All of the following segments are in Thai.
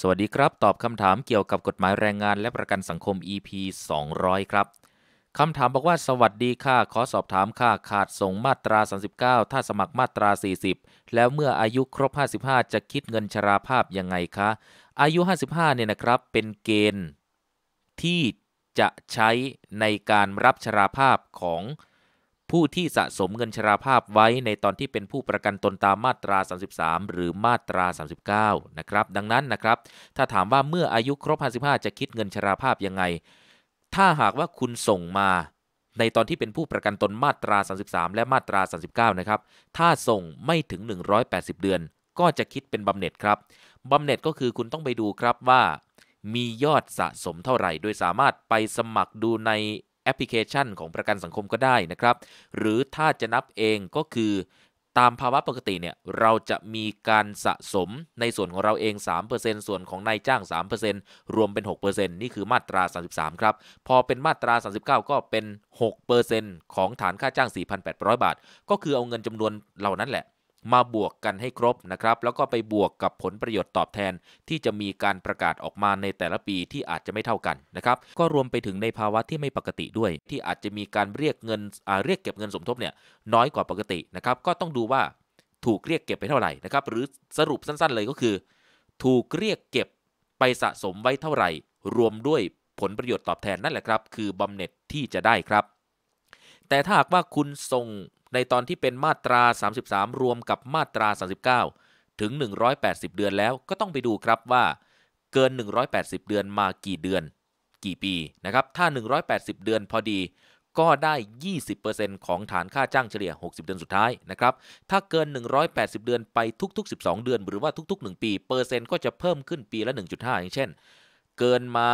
สวัสดีครับ ตอบคำถามเกี่ยวกับกฎหมายแรงงานและประกันสังคม EP 200 ครับคำถามบอกว่า สวัสดีค่ะ ขอสอบถามค่ะขาดส่งมาตรา 39 ถ้าสมัครมาตรา 40 แล้วเมื่ออายุครบ 55 จะคิดเงินชราภาพยังไงคะ อายุ 55เนี่ยนะครับเป็นเกณฑ์ ที่จะใช้ในการรับชราภาพของผู้ที่สะสมเงินชราภาพไว้ในตอนที่เป็นผู้ประกันตนตามมาตรา 33 หรือมาตรา 39 นะครับดังนั้นนะครับถ้าถามว่าเมื่ออายุครบ 55 จะคิดเงินชราภาพยังไง ถ้าหากว่าคุณส่งมาในตอนที่เป็นผู้ประกันตนมาตรา 33 และมาตรา 39 นะครับถ้าส่งไม่ถึง 180 เดือน ก็จะคิดเป็นบำเหน็จครับบำเหน็จก็คือคุณต้องไปดูครับว่ามียอดสะสมเท่าไหร่ โดยสามารถไปสมัครดูในแอปพลิเคชันของประกันสังคมก็ได้นะครับ หรือถ้าจะนับเองก็คือตามภาวะปกติเนี่ย เราจะมีการสะสมในส่วนของเราเอง 3%ส่วนของนายจ้าง 3%รวมเป็น 6%นี่คือมาตรา 33 ครับ พอเป็นมาตรา 39 ก็เป็น 6%ของฐานค่าจ้าง 4,800 บาท ก็คือเอาเงินจำนวนเหล่านั้นแหละมาบวกกันให้ครบนะครับ แล้วก็ไปบวกกับผลประโยชน์ตอบแทนที่จะมีการประกาศออกมาในแต่ละปีที่อาจจะไม่เท่ากันนะครับ ก็รวมไปถึงในภาวะที่ไม่ปกติด้วย ที่อาจจะมีการเรียกเงินเรียกเก็บเงินสมทบเนี่ยน้อยกว่าปกตินะครับ ก็ต้องดูว่าถูกเรียกเก็บไปเท่าไหร่นะครับ หรือสรุปสั้น ๆ เลยก็คือ ถูกเรียกเก็บไปสะสมไว้เท่าไหร่ รวมด้วยผลประโยชน์ตอบแทนนั่นแหละครับ คือบำเหน็จที่จะได้ครับ แต่ถ้าหากว่าคุณส่งในตอนที่เป็นมาตรา 33 รวมกับมาตรา 39 ถึง 180 เดือนแล้วก็ต้องไปดูครับว่า เกิน 180 เดือนมากี่เดือน กี่ปีนะครับถ้า 180 เดือนพอดีก็ได้ 20%ของฐานค่าจ้างเฉลี่ย 60 เดือนสุดท้ายนะครับถ้าเกิน 180 เดือนไปทุกๆ 12 เดือนหรือว่าทุก ๆ 1 ปี เปอร์เซ็นต์ก็จะเพิ่มขึ้นปีละ1.5อย่างเช่น เกินมา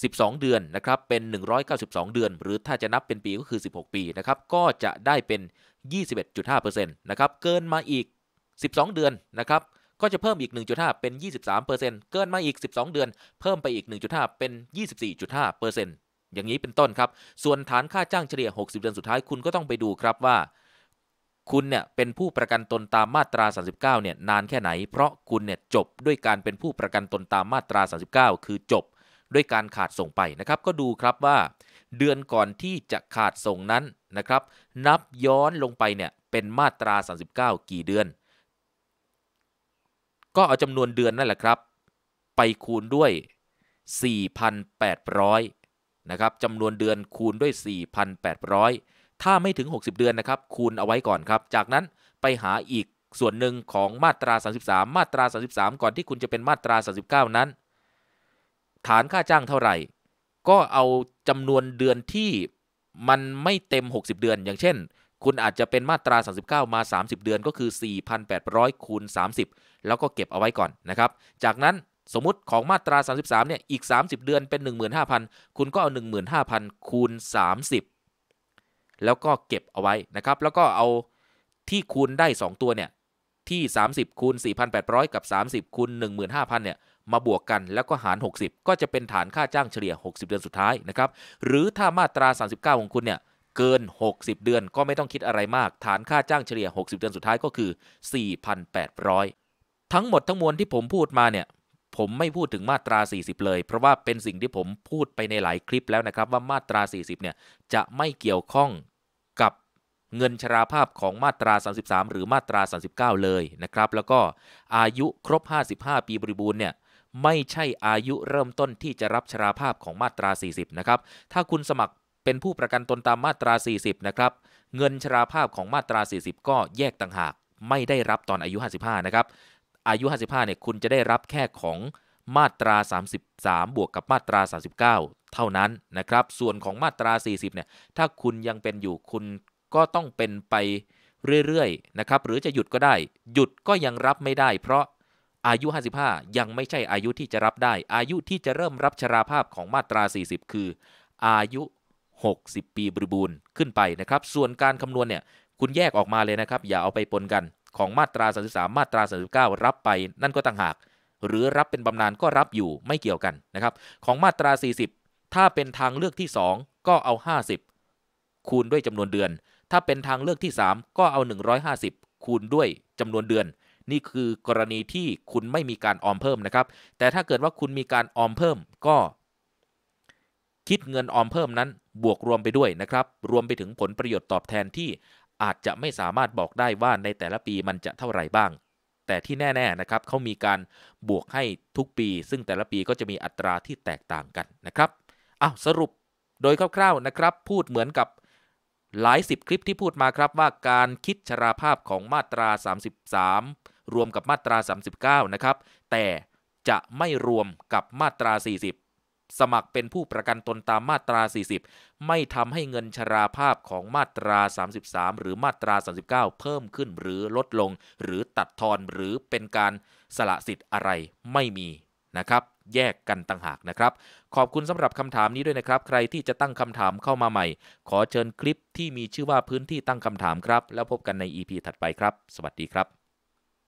12 เดือนนะครับเป็น 192 เดือน หรือถ้าจะนับเป็นปีก็คือ 16 ปีนะครับก็จะได้เป็น 21.5%นะครับเกินมาอีก 12 เดือนนะครับก็จะเพิ่มอีก 1.5 เป็น 23%เกินมาอีก 12 เดือน เพิ่มไปอีก1.5เป็น24.5%อย่างนี้เป็นต้นครับส่วนฐานค่าจ้างเฉลี่ย 60 เดือนสุดท้าย คุณก็ต้องไปดูครับว่า คุณเนี่ยเป็นผู้ประกันตนตามมาตรา 39เนี่ยนานแค่ไหน เพราะคุณเนี่ยจบด้วยการเป็นผู้ประกันตนตามมาตรา39 คือจบด้วยการขาดส่งไปนะครับก็ดูครับว่าเดือนก่อนที่จะขาดส่งนั้นนะครับนับย้อนลงไปเนี่ยเป็นมาตรา 39 กี่เดือน ก็เอาจำนวนเดือนนั่นแหละครับ ไปคูณด้วย 4,800นะครับจำนวนเดือนคูณด้วย 4,800 ถ้าไม่ถึง 60 เดือนนะครับคูณเอาไว้ก่อนครับจากนั้นไปหาอีกส่วนหนึ่งของมาตรา 33 มาตรา 33 ก่อนที่คุณจะเป็นมาตรา 39 นั้นฐานค่าจ้างเท่าไหร่ ก็เอาจำนวนเดือนที่มันไม่เต็ม 60 เดือน อย่างเช่น คุณอาจจะเป็นมาตรา 39 มา 30 เดือนก็คือ 4,800 คูณ 30 แล้วก็เก็บเอาไว้ก่อนนะครับจากนั้นสมมติของมาตรา33เนี่ยอีก 30 เดือนเป็น 15,000 คุณก็เอา15,000คูณ30 แล้วก็เก็บเอาไว้นะครับแล้วก็เอาที่คูณได้ 2 ตัวเนี่ยที่ 30คูณ4,800กับ30คูณ15,000เนี่ยมาบวกกันแล้วก็หาร 60 ก็จะเป็นฐานค่าจ้างเฉลี่ย 60 เดือนสุดท้ายนะครับหรือถ้ามาตรา 39ของคุณเนี่ยเกิน 60 เดือน ก็ไม่ต้องคิดอะไรมากฐานค่าจ้างเฉลี่ย 60 เดือนสุดท้ายก็คือ 4,800 ทั้งหมดทั้งมวลที่ผมพูดมาเนี่ยผมไม่พูดถึงมาตรา 40 เลย เพราะว่าเป็นสิ่งที่ผมพูดไปในหลายคลิปแล้วนะครับว่ามาตรา 40เนี่ยจะไม่เกี่ยวข้องกับเงินชราภาพของมาตรา 33 หรือมาตรา 39 เลยนะครับแล้วก็อายุครบ 55 ปีบริบูรณ์เนี่ยไม่ใช่อายุเริ่มต้นที่จะรับชราภาพของมาตรา 40 นะครับ ถ้าคุณสมัครเป็นผู้ประกันตนตามมาตรา 40 นะครับ เงินชราภาพของมาตรา 40 ก็แยกต่างหากไม่ได้รับตอนอายุ 55 นะครับ อายุ 55 เนี่ยคุณจะได้รับแค่ของมาตรา 33 บวกกับมาตรา 39 เท่านั้นนะครับ ส่วนของมาตรา 40 เนี่ยถ้าคุณยังเป็นอยู่คุณก็ต้องเป็นไปเรื่อยๆ นะครับหรือจะหยุดก็ได้ หยุดก็ยังรับไม่ได้ เพราะอายุ 55 ยังไม่ใช่อายุที่จะรับได้ อายุที่จะเริ่มรับชราภาพของมาตรา 40 คืออายุ 60 ปีบริบูรณ์ขึ้นไปนะครับ ส่วนการคำนวณเนี่ย คุณแยกออกมาเลยนะครับ อย่าเอาไปปนกันของมาตรา 33 มาตรา 39 รับไปนั่นก็ต่างหาก หรือรับเป็นบำนาญก็รับอยู่ไม่เกี่ยวกัน นะครับ ของมาตรา 40 ถ้าเป็นทางเลือกที่2ก็เอา 50 คูณด้วยจำนวนเดือน ถ้าเป็นทางเลือกที่ 3 ก็เอา 150 คูณด้วยจำนวนเดือนนี่คือกรณีที่คุณไม่มีการออมเพิ่มนะครับ แต่ถ้าเกิดว่าคุณมีการออมเพิ่มก็ คิดเงินออมเพิ่มนั้นบวกรวมไปด้วยนะครับ รวมไปถึงผลประโยชน์ตอบแทนที่อาจจะไม่สามารถบอกได้ว่าในแต่ละปีมันจะเท่าไหร่บ้าง แต่ที่แน่ๆนะครับเขามีการบวกให้ทุกปี ซึ่งแต่ละปีก็จะมีอัตราที่แตกต่างกันนะครับอ้าวสรุปโดยคร่าวๆนะครับพูดเหมือนกับหลายสิบคลิปที่พูดมาครับ ว่าการคิดชราภาพของมาตรา 33รวมกับมาตรา 39 นะครับ แต่จะไม่รวมกับมาตรา 40 สมัครเป็นผู้ประกันตนตามมาตรา 40 ไม่ทำให้เงินชราภาพของมาตรา 33 หรือมาตรา 39 เพิ่มขึ้น หรือลดลง หรือตัดทอนหรือเป็นการสละสิทธิ์อะไรไม่มีนะครับ แยกกันต่างหากนะครับ ขอบคุณสำหรับคำถามนี้ด้วยนะครับ ใครที่จะตั้งคำถามเข้ามาใหม่ ขอเชิญคลิปที่มีชื่อว่าพื้นที่ตั้งคำถามครับ แล้วพบกันใน EP ถัดไปครับ สวัสดีครับ